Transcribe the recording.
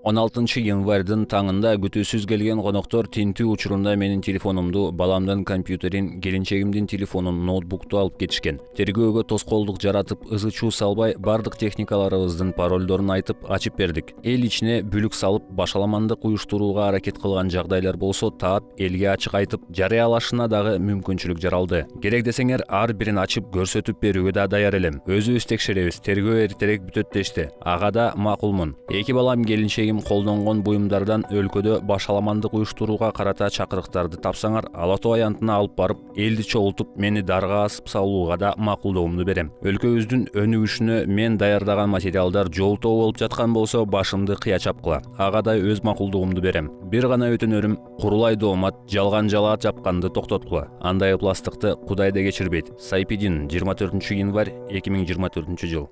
16 январдын таңында күтүүсүз келген коноктор тинтүү учурунда менин телефонумду баламдын компьютерин келинчегимдин телефонун ноутбукту алып кетишкен тергөөгө тоскоолдук жаратып ызы чуу салбай бардык техникаларыбыздын паролдорун айтып ачып бердик эл ичине бүлүк салып башаламандык уюштурууга аракет кылган жагдайлар болсо таап элге ачык айтып жарыялашына дагы мүмкүнчүлүк жаралды керек десеңер ар бирин ачып көрсөтүп берүүгө да даяр элем өзүбүз текшеребиз тергөө эртерээк бүтөт дешти ага да макулмун эки балам келинчегим тыйым колдонгон буюмдардан өлкөдө башаламандык уюштурууга карата чакырыктарды тапсаңар ала тоо аянтына алып барып элди чогултуп мени дарга асып салууга да макулдоомду берем өлкөбүздүн өнүгүшүнө мен даярдаган материалдар жолтоо болуп жаткан болсо башымды кыя чапкыла ага да өз макулдугумду берем бир гана өтүнөрүм курулай доомат жалган жалаат жапканды токтоткула андай ыпластыкты кудай да кечирбейт сайпидин жыйырма төртүнчү январь эки миң жыйырма төртүнчү жыл